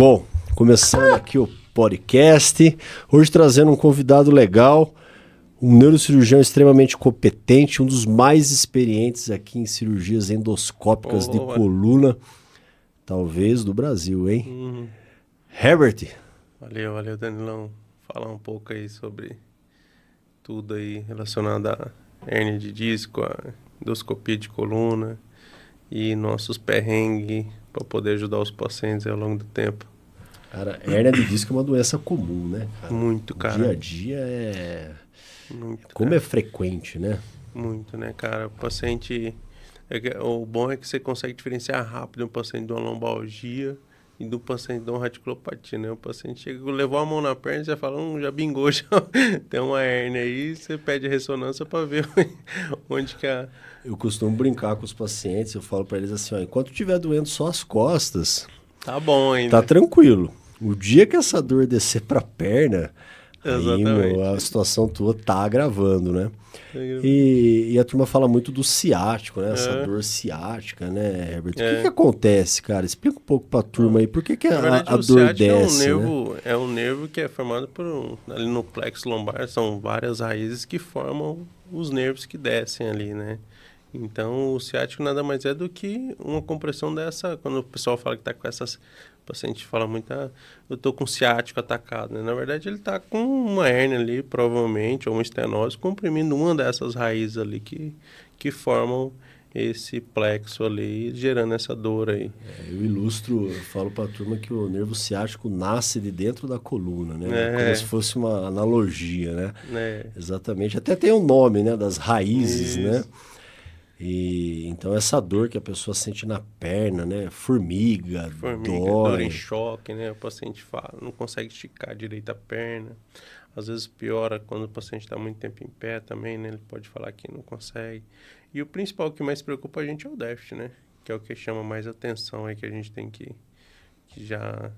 Bom, começando aqui o podcast, hoje trazendo um convidado legal, um neurocirurgião extremamente competente, um dos mais experientes aqui em cirurgias endoscópicas oh, de mano. coluna, talvez do Brasil, hein? Uhum. Herbert. Valeu, valeu, Danilão. Falar um pouco aí sobre tudo aí relacionado à hernia de disco, a endoscopia de coluna e nossos perrengues para poder ajudar os pacientes ao longo do tempo. Cara, hérnia de disco é uma doença comum, né? Cara? Muito, cara. O dia a dia é. Muito, Como cara. é frequente, né? Muito, né, cara? O paciente. É o bom é que você consegue diferenciar rápido um paciente de uma lombalgia e do paciente de uma radiculopatia, né? O paciente chega, levou a mão na perna e já fala, hum, já bingou, já tem uma hérnia aí, você pede ressonância para ver onde que é. Eu costumo brincar com os pacientes, eu falo para eles assim, ó, enquanto tiver doendo só as costas... Tá bom ainda. Tá né? tranquilo. O dia que essa dor descer para a perna, aí, meu, a situação tua tá agravando, né? Tá e, e, a turma fala muito do ciático, né? Essa é. dor ciática, né, Herbert? É. O que, é. que acontece, cara? Explica um pouco para a turma aí. Por que, que a, verdade, a dor desce? É um, né? nervo, né? é um nervo que é formado por um, ali no plexo lombar, são várias raízes que formam os nervos que descem ali, né? Então, o ciático nada mais é do que uma compressão dessa. Quando o pessoal fala que está com essas. O paciente fala muito, ah, eu estou com ciático atacado. Né? Na verdade, ele está com uma hérnia ali, provavelmente, ou uma estenose, comprimindo uma dessas raízes ali que, que formam esse plexo ali, gerando essa dor aí. É, eu ilustro, eu falo para a turma que o nervo ciático nasce de dentro da coluna, né? É. Como se fosse uma analogia, né? É. Exatamente. Até tem o um nome, né? Das raízes, né? Isso. né? E então essa dor que a pessoa sente na perna, né? Formiga, Formiga dói. dor em choque, né? O paciente fala, não consegue esticar direito a perna. Às vezes piora quando o paciente está muito tempo em pé também, né? Ele pode falar que não consegue. E o principal que mais preocupa a gente é o déficit, né? Que é o que chama mais atenção aí que a gente tem que, que já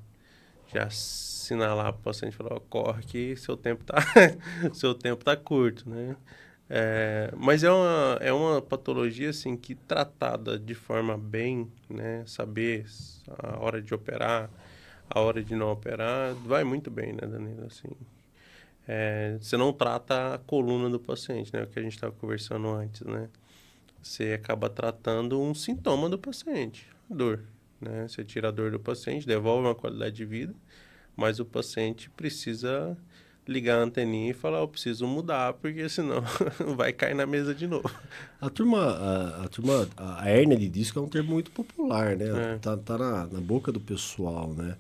já assinalar para o paciente falar, corre que seu tempo tá seu tempo tá curto, né? É, mas é uma, é uma patologia assim que tratada de forma bem, né, saber a hora de operar, a hora de não operar, vai muito bem, né, Danilo? Assim, é, você não trata a coluna do paciente, né, o que a gente estava conversando antes, né? Você acaba tratando um sintoma do paciente, dor, né? Você tira a dor do paciente, devolve uma qualidade de vida, mas o paciente precisa ligar a anteninha e falar, eu preciso mudar, porque senão vai cair na mesa de novo. A turma, a, a turma, a hérnia de disco é um termo muito popular, né? É. Tá, tá na, na, boca do pessoal, né?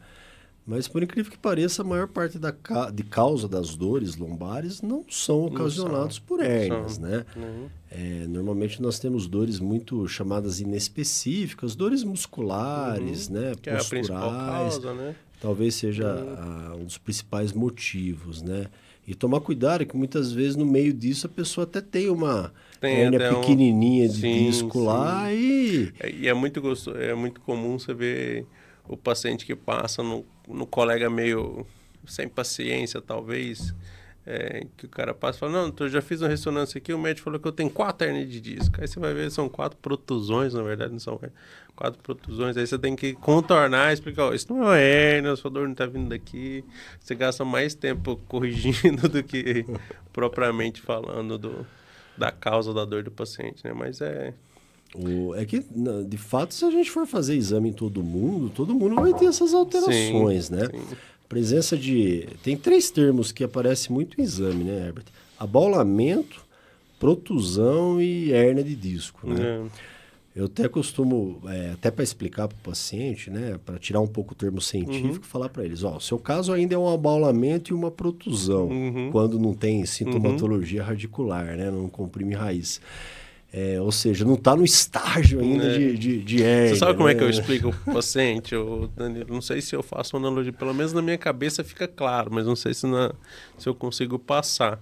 Mas por incrível que pareça, a maior parte da ca... de causa das dores lombares não são ocasionados não são, por hérnias, né? Uhum. É, normalmente nós temos dores muito chamadas inespecíficas, dores musculares, uhum. né? Que posturais. É a principal causa, né? talvez seja uhum. a, ah, um dos principais motivos, né? E tomar cuidado que muitas vezes no meio disso a pessoa até tem uma tem hérnia pequenininha um... de sim, disco sim. lá e... É, e é muito gostoso, é muito comum você ver o paciente que passa no, no colega meio sem paciência, talvez é, que o cara passa e fala, não, eu já fiz uma ressonância aqui, o médico falou que eu tenho quatro hernias de disco. Aí você vai ver, são quatro protusões, na verdade, não são quatro protusões. Aí você tem que contornar, explicar, oh, isso não é uma hernia, sua dor não está vindo daqui. Você gasta mais tempo corrigindo do que propriamente falando do, da causa da dor do paciente, né? Mas é... O, é que, de fato, se a gente for fazer exame em todo mundo, todo mundo vai ter essas alterações, sim, né? Sim presença de. Tem três termos que aparecem muito em exame, né, Herbert? Abaulamento, protusão e hernia de disco, né? É. Eu até costumo, é, até para explicar para o paciente, né, para tirar um pouco o termo científico, uhum. falar para eles: ó, seu caso ainda é um abaulamento e uma protusão, uhum. quando não tem sintomatologia uhum. radicular, né, não comprime raiz. É, ou seja, não está no estágio ainda é. de, de, de hernia, Você sabe como né? é que eu né? explico o paciente, o Danilo? Não sei se eu faço uma analogia, pelo menos na minha cabeça fica claro, mas não sei se, na, se eu consigo passar.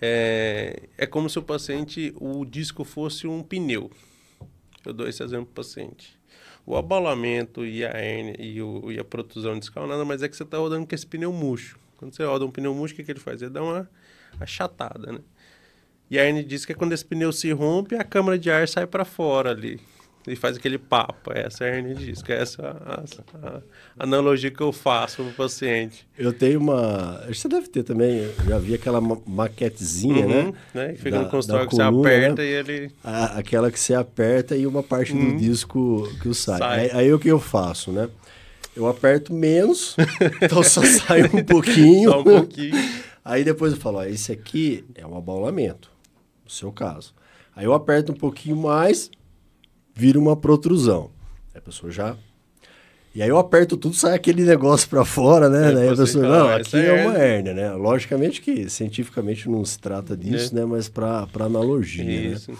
É, é como se o paciente, o disco fosse um pneu. Eu dou esse exemplo para o paciente. O abalamento e a hernia e, o, e a protusão discal, nada mais é que você está rodando com esse pneu murcho. Quando você roda um pneu murcho, o que, que ele faz? Ele dá uma achatada, né? E a Anne diz que é quando esse pneu se rompe, a câmara de ar sai para fora ali e faz aquele papo. Essa é a hernia disca, é essa é a, a, analogia que eu faço para o paciente. Eu tenho uma. Você deve ter também, já vi aquela maquetezinha, né? uhum, né? né? Que fica da, no consultório que coluna, você né? aperta né? e ele. A, aquela que você aperta e uma parte uhum. do disco que sai. sai. Aí, aí o que eu faço, né? Eu aperto menos, então só sai um pouquinho. só um pouquinho. aí depois eu falo: ó, esse aqui é um abaulamento seu caso. Aí eu aperto um pouquinho mais, vira uma protrusão. Aí a pessoa já. E aí eu aperto tudo, sai aquele negócio para fora, né? É, ah, aí a pessoa, não, aqui é, uma hérnia, né? Logicamente que cientificamente não se trata disso, é. né? Mas para analogia, né? isso. né?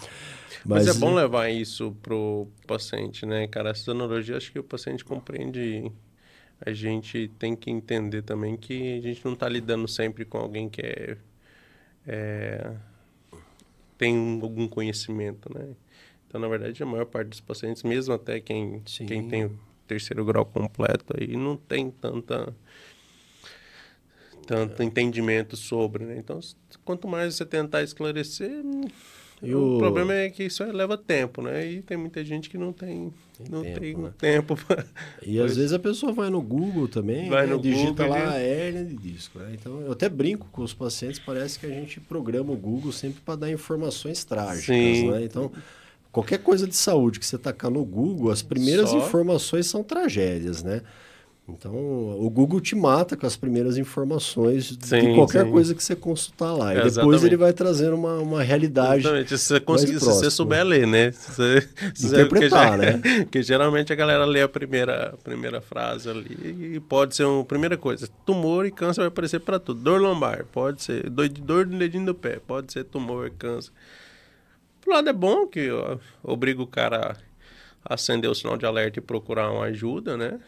Mas, Mas, é bom é levar isso pro paciente, né, cara? Essa analogia, acho que o paciente compreende. A gente tem que entender também que a gente não está lidando sempre com alguém que é, é tem algum conhecimento, né? Então, na verdade, a maior parte dos pacientes, mesmo até quem, quem tem o terceiro grau completo, aí não tem tanta tanto é. entendimento sobre, né? Então, quanto mais você tentar esclarecer, e o... o... problema é que isso é, leva tempo, né? E tem muita gente que não tem, tem não tempo, tem né? tempo. Pra... E às vezes a pessoa vai no Google também, vai né? no digita Google, lá e... hérnia de disco. Né? Então eu até brinco com os pacientes, parece que a gente programa o Google sempre para dar informações trágicas, né? Sim. né? Então qualquer coisa de saúde que você tacar no Google, as primeiras Só... informações são tragédias, né? Então, o Google te mata com as primeiras informações sim, de qualquer sim. coisa que você consultar lá. É, e depois ele vai trazendo uma, uma realidade. Exatamente. Se você, conseguir, se você souber ler, né? Se você, se Interpretar, né? Porque geralmente a galera lê a primeira, a primeira frase ali e pode ser uma primeira coisa. Tumor e câncer vai aparecer para tudo. Dor lombar, pode ser. Dor, dor no dedinho do pé, pode ser tumor, e câncer. Por lado é bom que obriga o cara a acender o sinal de alerta e procurar uma ajuda, né?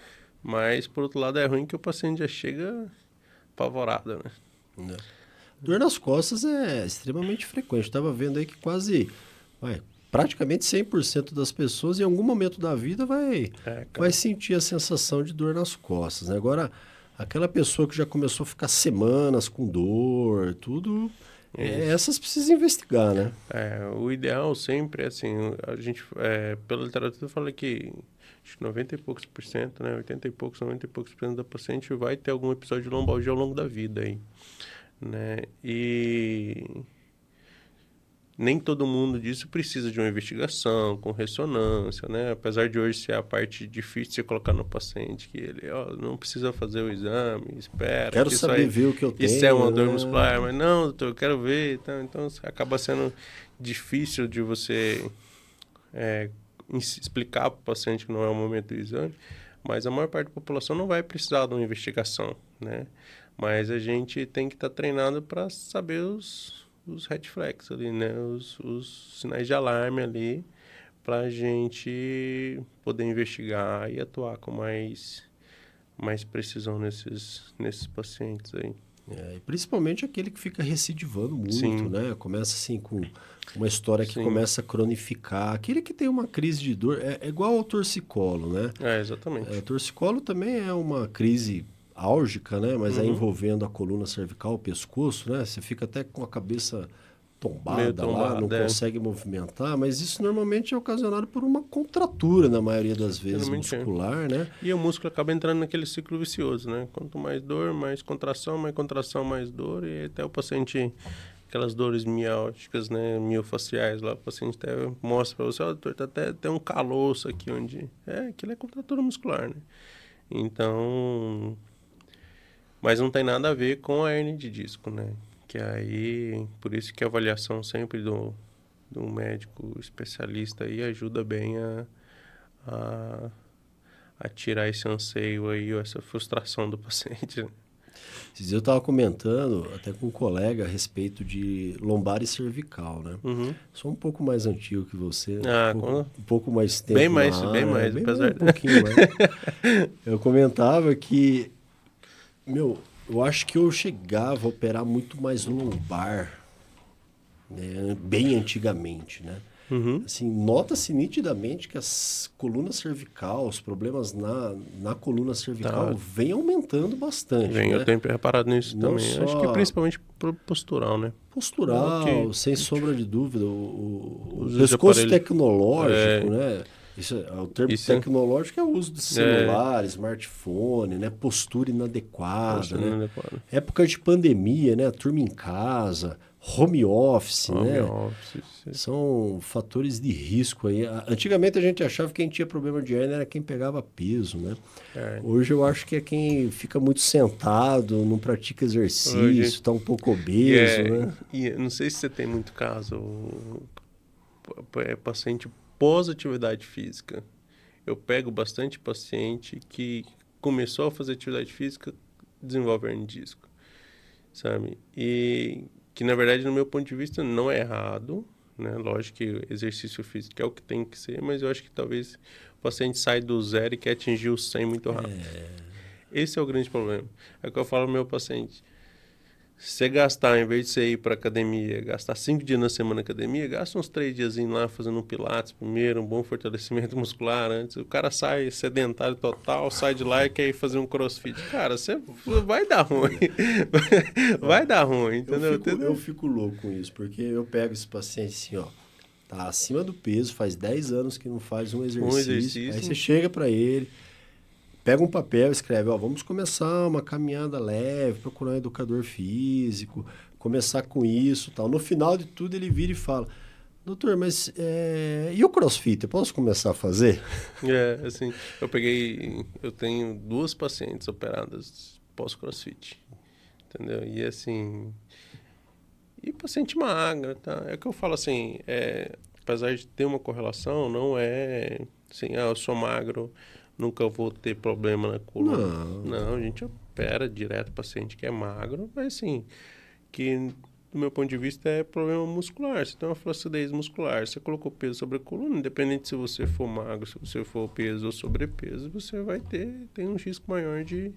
Mas, por outro lado, é ruim que o paciente já chega apavorado, né? É. Dor nas costas é extremamente frequente. Estava vendo aí que quase, vai, praticamente 100% das pessoas em algum momento da vida vai, é, vai sentir a sensação de dor nas costas. Né? Agora, aquela pessoa que já começou a ficar semanas com dor, tudo, é, essas precisa investigar, né? É, o ideal sempre é assim, a gente, é, pela literatura fala que acho que 90 e poucos por cento, né? 80 e poucos, 90 e poucos por cento da paciente vai ter algum episódio de lombalgia ao longo da vida aí, né? E nem todo mundo disso precisa de uma investigação com ressonância, né? Apesar de hoje ser a parte difícil de colocar no paciente que ele, ó, não precisa fazer o exame, espera. Quero que saber aí, ver o que eu tenho. Isso é uma dor né? muscular, mas não, doutor, eu quero ver. Então, então acaba sendo difícil de você é, explicar para o paciente que não é o momento do exame, mas a maior parte da população não vai precisar de uma investigação, né? Mas a gente tem que estar tá treinado para saber os, os red flags ali, né? Os, os sinais de alarme ali, para a gente poder investigar e atuar com mais, mais precisão nesses, nesses pacientes aí. É, principalmente aquele que fica recidivando muito, Sim. né? Começa assim com uma história que Sim. começa a cronificar. Aquele que tem uma crise de dor é, é igual ao torcicolo, né? É, exatamente. É, o torcicolo também é uma crise álgica, né? Mas é uhum. é envolvendo a coluna cervical, o pescoço, né? Você fica até com a cabeça tombada, lá, não é. consegue movimentar, mas isso normalmente é ocasionado por uma contratura, na maioria das vezes, é. muscular, é. né? E o músculo acaba entrando naquele ciclo vicioso, né? Quanto mais dor, mais contração, mais contração, mais dor, e até o paciente aquelas dores miáuticas, né, miofaciais lá, o paciente até mostra para você, ó, oh, doutor, tá até tem um caloço aqui onde... É, aquilo é contratura muscular, né? Então... Mas não tem nada a ver com a hernia de disco, né? Que aí, por isso que a avaliação sempre do, do médico especialista aí ajuda bem a, a, a tirar esse anseio aí, ou essa frustração do paciente. Né? eu estava comentando até com um colega a respeito de lombar e cervical, né? Uhum. Sou um pouco mais antigo que você, né? ah, um, pouco, um pouco mais tempo. Bem mais, né? bem mais, bem de... um pouquinho mais. eu comentava que, meu, eu acho que eu chegava a operar muito mais lombar, né? bem antigamente, né? Uhum. Assim, nota-se nitidamente que as colunas cervical, os problemas na, na coluna cervical tá. vem aumentando bastante. Vem, né? eu tenho reparado nisso Não também. Acho que principalmente postural, né? Postural, que, sem sombra de dúvida. O, o, o pescoço aparelho... tecnológico, é... né? Isso, é, é, o termo Isso, é- tecnológico é o uso de celular, é. smartphone, né? postura inadequada. Postura né? inadequada. Época de pandemia, né? a turma em casa, home office. Home né? office sim. São fatores de risco. aí. Antigamente a gente achava que quem tinha problema de hérnia era quem pegava peso. Né? É. Hoje eu acho que é quem fica muito sentado, não pratica exercício, está um pouco obeso. É, né? E não sei se você tem muito caso, paciente após atividade física. Eu pego bastante paciente que começou a fazer atividade física desenvolve disco, sabe? E que, na verdade, no meu ponto de vista, não é errado, né? Lógico que exercício físico é o que tem que ser, mas eu acho que talvez o paciente sai do zero e quer atingir o 100 muito rápido. É... Esse é o grande problema. É o que eu falo ao meu paciente. Se você gastar, em vez de você ir para academia, gastar cinco dias na semana na academia, gasta uns três dias lá fazendo um pilates primeiro, um bom fortalecimento muscular antes. O cara sai sedentário total, sai de lá e quer ir fazer um crossfit. Cara, você vai dar ruim. vai dar ruim, entendeu? Eu fico, entendeu? Eu fico louco com isso, porque eu pego esse paciente assim, ó tá acima do peso, faz 10 anos que não faz um exercício. Um exercício. Aí você chega para ele, pega um papel, escreve, ó, vamos começar uma caminhada leve, procurar um educador físico, começar com isso, tal. No final de tudo ele vira e fala, doutor, mas é... e o CrossFit? Eu posso começar a fazer? É, assim, eu peguei, eu tenho duas pacientes operadas pós CrossFit, entendeu? E assim, e paciente magra, tá? É que eu falo assim, é, apesar de ter uma correlação, não é assim, ah, eu sou magro nunca vou ter problema na coluna. Não, não a gente opera direto o paciente que é magro, mas sim que do meu ponto de vista é problema muscular. Você tem uma flacidez muscular, você colocou peso sobre a coluna, independente se você for magro, se você for peso ou sobrepeso, você vai ter tem um risco maior de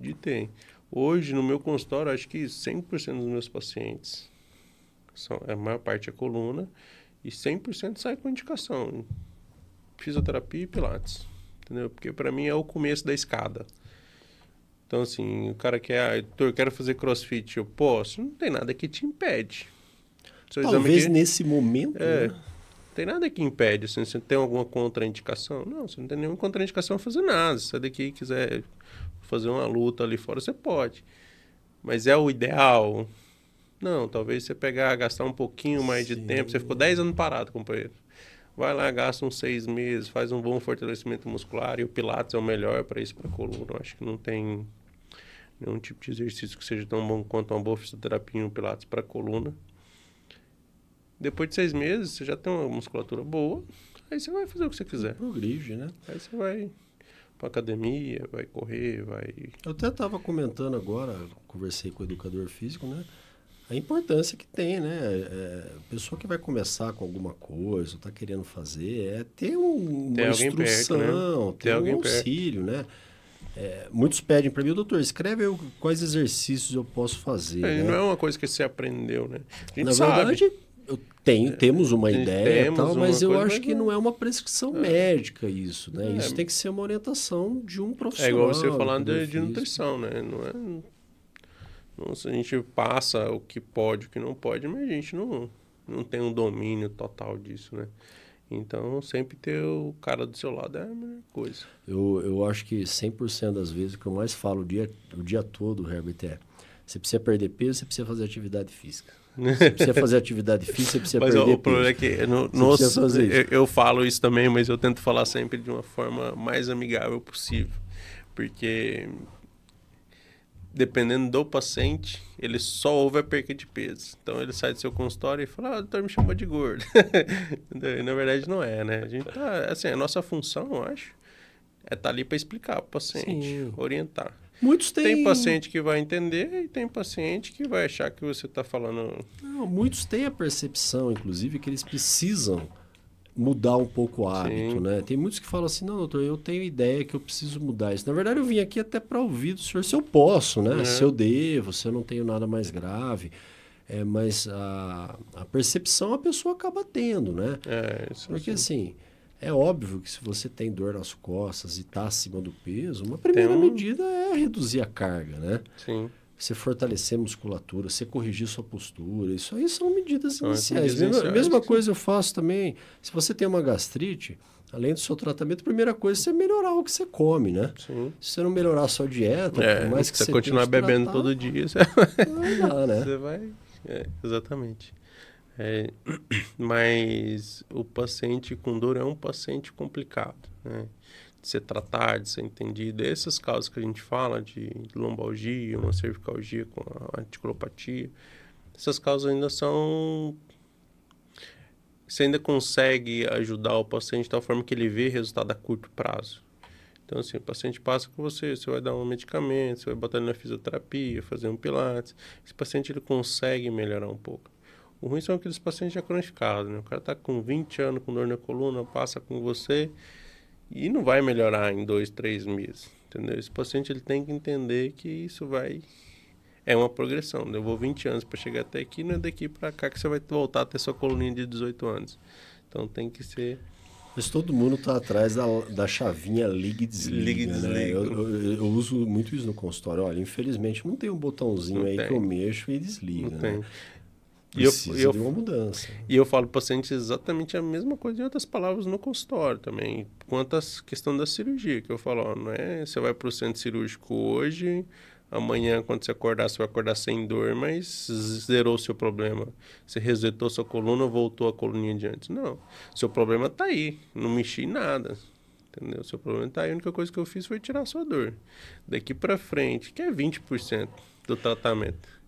de ter. Hoje no meu consultório, acho que 100% dos meus pacientes são é a maior parte é coluna e 100% sai com indicação fisioterapia e pilates entendeu? Porque para mim é o começo da escada. Então, assim, o cara quer, ah, eu quero fazer crossfit, eu posso? Não tem nada que te impede. Seu Talvez nesse momento. É, né? tem nada que impede. Assim, você tem alguma contraindicação? Não, você não tem nenhuma contraindicação a fazer nada. Se você daqui quiser fazer uma luta ali fora, você pode. Mas é o ideal? Não, talvez você pegar, gastar um pouquinho mais Sim. de tempo. Você ficou 10 anos parado, companheiro. Vai lá, gasta uns seis meses, faz um bom fortalecimento muscular e o Pilates é o melhor para isso, para coluna. Acho que não tem nenhum tipo de exercício que seja tão bom quanto uma boa fisioterapia e um Pilates para coluna. Depois de seis meses, você já tem uma musculatura boa, aí você vai fazer o que você quiser. Progride, né? Aí você vai para academia, vai correr, vai. Eu até estava comentando agora, conversei com o educador físico, né? a importância que tem, né? É, a é, pessoa que vai começar com alguma coisa, está querendo fazer, é ter um, uma instrução, perto, né? ter, um auxílio, perto. né? É, muitos pedem para mim, doutor, escreve eu, quais exercícios eu posso fazer. É, né? Não é uma coisa que você aprendeu, né? Na sabe. verdade, eu tenho, é, temos uma ideia temos tal, mas eu acho que não é uma prescrição é. médica isso, né? É, isso tem que ser uma orientação de um profissional. É igual você falando de, de nutrição, né? Não é nossa, a gente passa o que pode, o que não pode, mas a gente não, não tem um domínio total disso, né? Então, sempre ter o cara do seu lado é a melhor coisa. Eu, eu acho que 100% das vezes, o que eu mais falo o dia, o dia todo, Herbert, é você precisa perder peso, você precisa fazer atividade física. Você precisa fazer atividade física, você precisa mas perder peso. Mas o problema é que no, nos, eu, eu falo isso também, mas eu tento falar sempre de uma forma mais amigável possível. Porque dependendo do paciente, ele só ouve a perca de peso. Então ele sai do seu consultório e fala: ah, o doutor me chamou de gordo. e, na verdade, não é, né? A gente tá, assim, a nossa função, eu acho, é estar tá ali para explicar para o paciente, Sim. orientar. Muitos têm. Tem paciente que vai entender e tem paciente que vai achar que você está falando. Não, muitos têm a percepção, inclusive, que eles precisam mudar um pouco o hábito, Sim. né? Tem muitos que falam assim, não, doutor, eu tenho ideia que eu preciso mudar isso. Na verdade, eu vim aqui até para ouvir do senhor se eu posso, né? É. Se eu devo, se eu não tenho nada mais grave. É, mas a, a percepção a pessoa acaba tendo, né? É, isso é Porque assim, assim é óbvio que se você tem dor nas costas e está acima do peso, uma primeira um... medida é reduzir a carga, né? Sim você fortalecer a musculatura, você corrigir sua postura, isso aí são medidas são iniciais. Né? A iniciais. Mesma coisa eu faço também. Se você tem uma gastrite, além do seu tratamento, a primeira coisa é você melhorar o que você come, né? Sim. Se você não melhorar a sua dieta, é, por mais que você, você continuar bebendo todo dia, você vai, dá, né? Você vai... É, exatamente. É, mas o paciente com dor é um paciente complicado, né? ser tratar, de ser entendido. Esses casos que a gente fala de lombalgia, uma cervicalgia com a articulopatia, essas causas ainda são. Você ainda consegue ajudar o paciente de tal forma que ele vê resultado a curto prazo. Então, assim, o paciente passa com você, você vai dar um medicamento, você vai botar ele na fisioterapia, fazer um pilates. Esse paciente, ele consegue melhorar um pouco. O ruim são aqueles pacientes já cronificados, né? O cara tá com 20 anos com dor na coluna, passa com você, e não vai melhorar em dois, três meses, entendeu? Esse paciente ele tem que entender que isso vai é uma progressão. Eu vou 20 anos para chegar até aqui, não é daqui para cá que você vai voltar a ter sua coluninha de 18 anos. Então tem que ser. Mas todo mundo está atrás da, da chavinha liga e desliga. e né? desliga. Né? Eu, eu, eu, uso muito isso no consultório. Olha, infelizmente não tem um botãozinho não aí tem. que eu mexo e desliga. Não né? tem. E eu, eu, de uma mudança. E eu falo para o paciente exatamente a mesma coisa em outras palavras no consultório também. Quanto à questão da cirurgia, que eu falo, ó, não é você vai para o centro cirúrgico hoje, amanhã quando você acordar, você vai acordar sem dor, mas zerou o seu problema. Você resetou sua coluna, voltou a coluninha de antes. Não, seu problema está aí, não mexi em nada. Entendeu? Seu problema está aí, a única coisa que eu fiz foi tirar sua dor. Daqui para frente, que é 20% do tratamento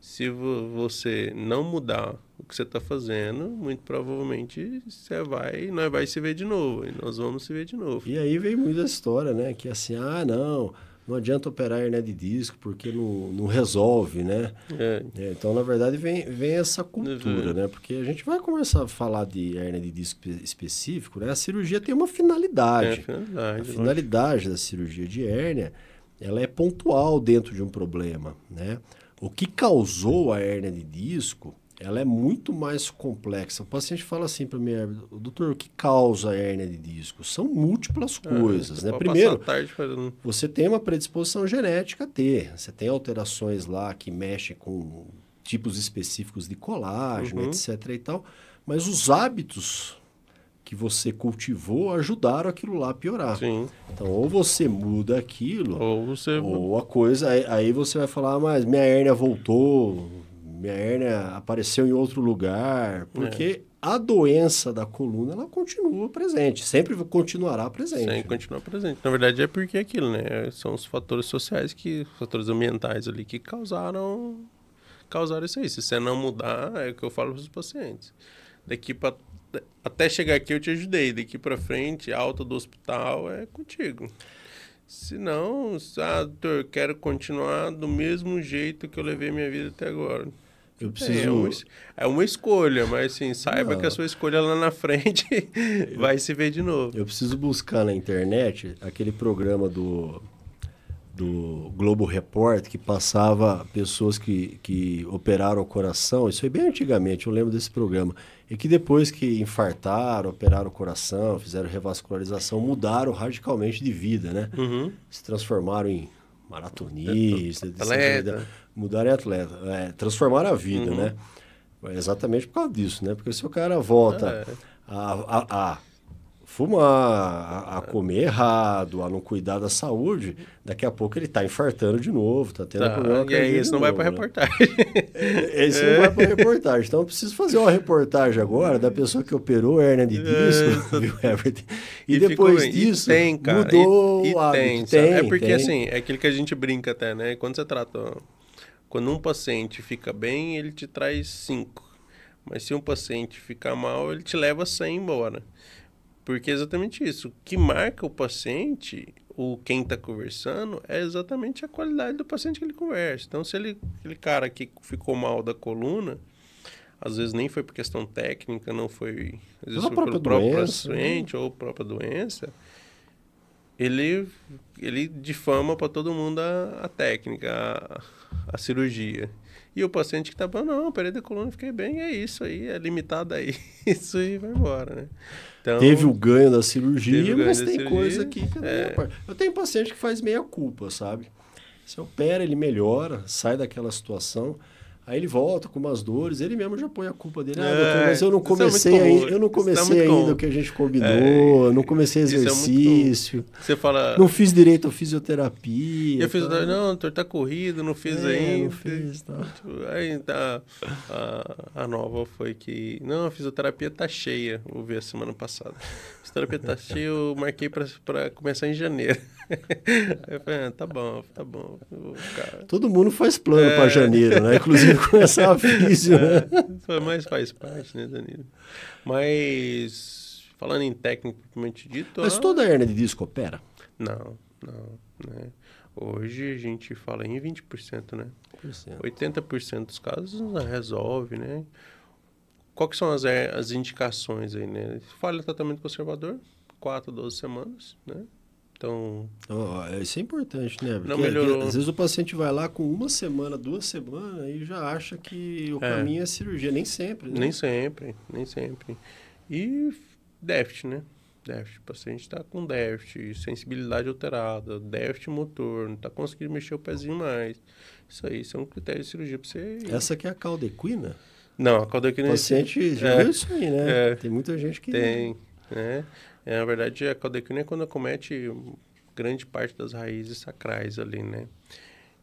se você não mudar o que você está fazendo, muito provavelmente você vai, nós vai se ver de novo, e nós vamos se ver de novo. E aí vem muita história, né? Que é assim, ah, não, não adianta operar hernia de disco porque não, não resolve, né? É. É, então, na verdade, vem, vem essa cultura, uhum. né? Porque a gente vai começar a falar de hernia de disco específico, né? A cirurgia tem uma finalidade. É a finalidade, a finalidade da cirurgia de hérnia, ela é pontual dentro de um problema, né? O que causou a hernia de disco, ela é muito mais complexa. O paciente fala assim para mim, doutor, o que causa a hernia de disco? São múltiplas ah, coisas, é, né? Primeiro, fazendo... você tem uma predisposição genética a ter. Você tem alterações lá que mexem com tipos específicos de colágeno, uhum. etc e tal. Mas os hábitos que você cultivou ajudaram aquilo lá a piorar. Sim. Então, ou você muda aquilo, ou, você... ou a coisa. Aí você vai falar, ah, mas minha hérnia voltou, minha hérnia apareceu em outro lugar. É. Porque é. a doença da coluna, ela continua presente, sempre continuará presente. Sempre continua presente. Na verdade, é porque é aquilo, né? São os fatores sociais, que fatores ambientais ali que causaram, causaram isso aí. Se você não mudar, é o que eu falo para os pacientes. Daqui para até chegar aqui eu te ajudei, daqui para frente, alta do hospital é contigo. Se não, ah, doutor, eu quero continuar do mesmo jeito que eu levei minha vida até agora. Eu é, preciso. É uma, é uma escolha, mas assim, saiba não. que a sua escolha lá na frente vai se ver de novo. Eu preciso buscar na internet aquele programa do do Globo Report, que passava pessoas que, que operaram o coração, isso foi bem antigamente, eu lembro desse programa, e que depois que infartaram, operaram o coração, fizeram revascularização, mudaram radicalmente de vida, né? Uhum. Se transformaram em maratonistas, atleta. mudaram em atleta, é, transformaram a vida, uhum. né? Exatamente por causa disso, né? Porque se o cara volta é. a, a, a fumar, a, a, é. comer errado, a não cuidar da saúde, daqui a pouco ele está infartando de novo, está tendo tá, problema E aí, isso não vai para né? reportagem. Isso é. não vai para reportagem. Então, eu preciso fazer uma reportagem agora da pessoa que operou hernia de é, disco, é. viu, Everton? E, e depois disso, tem, cara, mudou e, e o tem, tem, É porque, tem. assim, é aquilo que a gente brinca até, né? Quando você trata... Quando um paciente fica bem, ele te traz cinco. Mas se um paciente ficar mal, ele te leva 100 embora. Porque é exatamente isso. O que marca o paciente, o quem está conversando, é exatamente a qualidade do paciente que ele conversa. Então, se ele, aquele cara que ficou mal da coluna, às vezes nem foi por questão técnica, não foi, às vezes foi pelo próprio doença, paciente né? ou própria doença, ele, ele difama para todo mundo a, a técnica, a, a cirurgia. E o paciente que tá não, parei da coluna, fiquei bem, é isso aí, é limitado aí isso e vai embora, né? Então, teve o ganho da cirurgia, ganho mas da tem cirurgia, coisa aqui que é... é Eu tenho paciente que faz meia culpa, sabe? Você opera, ele melhora, sai daquela situação. Aí ele volta com umas dores, ele mesmo já põe a culpa dele. Ah, é, ah, mas eu não é comecei é ainda, eu não é comecei é ainda o que a gente combinou, é, não comecei exercício. você fala. Não fiz direito a fisioterapia. Eu fiz, tá? não, doutor, tá corrido, não fiz ainda. Não fiz, tá. Aí a, tá, a, a nova foi que. Não, a fisioterapia tá cheia. Vou ver a semana passada. A fisioterapia tá cheia, eu marquei para começar em janeiro eu falei, ah, tá bom, tá bom. Todo mundo faz plano é... para janeiro, né? Inclusive com essa aviso. É, né? Mas faz parte, né, Danilo? Mas, falando em técnico, propriamente dito... Mas toda a hernia de disco opera? Não, não, né? Hoje a gente fala em 20%, né? 80% dos casos não resolve, né? Qual são as, eh, as indicações aí, né? Falha tratamento conservador, 4 a 12 semanas, né? Então. Oh, isso é importante, né? Porque não melhorou. Às vezes o paciente vai lá com uma semana, duas semanas e já acha que o é. caminho é cirurgia. Nem sempre, né? Nem sempre, nem sempre. E déficit, né? Déficit. O paciente está com déficit, sensibilidade alterada, déficit motor, não está conseguindo mexer o pezinho mais. Isso aí são é critérios de cirurgia para você. Essa aqui é a caldequina? Não, a caldequina. O é paciente é... já viu é. isso aí, né? É. Tem muita gente que. Tem, né? É, na verdade, a caldequina é quando acomete grande parte das raízes sacrais ali, né?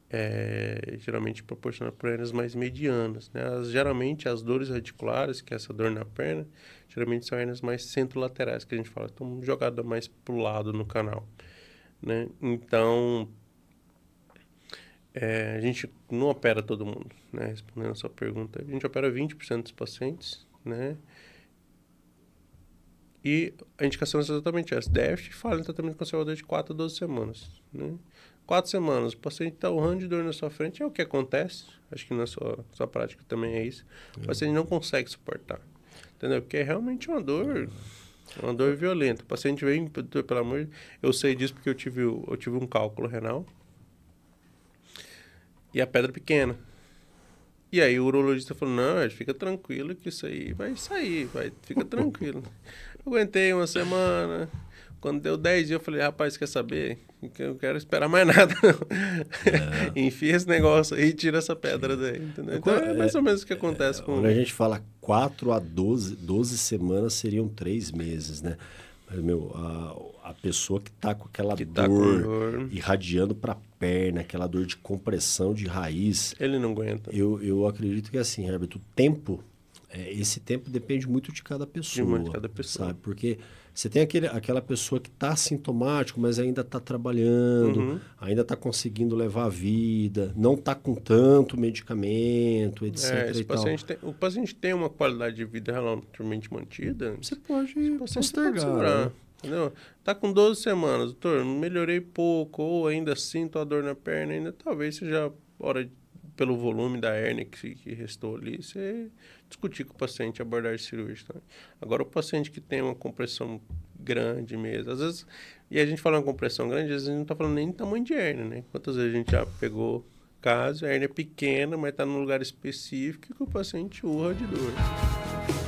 É, geralmente proporciona por hernias mais medianas, né? As, geralmente as dores radiculares, que é essa dor na perna, geralmente são hernias mais centrolaterais, que a gente fala, estão jogadas mais pro lado no canal, né? Então, é, a gente não opera todo mundo, né? Respondendo a sua pergunta, a gente opera 20% dos pacientes, né? E a indicação é exatamente essa. Déficit fala em tratamento conservador de 4 a 12 semanas. Né? 4 semanas, o paciente está urrando de dor na sua frente, é o que acontece. Acho que na sua, sua prática também é isso. O é. paciente não consegue suportar. Entendeu? Porque é realmente uma dor. É. Uma dor violenta. O paciente vem, pelo amor de eu sei disso porque eu tive, eu tive um cálculo renal. E a pedra pequena. E aí o urologista falou: não, fica tranquilo que isso aí vai sair, vai, fica tranquilo. Aguentei uma semana. Quando deu 10 dias, eu falei, rapaz, quer saber? Eu não quero esperar mais nada, enfie É. Enfia esse negócio aí e tira essa pedra Sim. daí, entendeu? Então, é, é mais ou menos o que é, acontece é, com... Quando a gente fala 4 a 12, 12 semanas seriam 3 meses, né? Mas, meu, a, a pessoa que tá com aquela dor, tá com dor, irradiando para a perna, aquela dor de compressão de raiz... Ele não aguenta. Eu, eu acredito que é assim, Herbert, o tempo é, esse tempo depende muito de cada pessoa. de cada pessoa. Sabe? Porque você tem aquele, aquela pessoa que está sintomático, mas ainda está trabalhando, uhum. ainda está conseguindo levar a vida, não está com tanto medicamento, é, etc. É, esse paciente tem, o paciente tem uma qualidade de vida relativamente mantida. Você pode postergar. Né? Entendeu? está com 12 semanas, doutor, melhorei pouco, ou ainda sinto a dor na perna, ainda talvez seja hora de pelo volume da hérnia que, que restou ali, você discutir com o paciente abordagem cirúrgica. Agora, o paciente que tem uma compressão grande mesmo, às vezes, e a gente fala uma compressão grande, às vezes a gente não está falando nem do tamanho de hérnia, né? Quantas vezes a gente já pegou caso, a hérnia é pequena, mas está num lugar específico que o paciente urra de dor.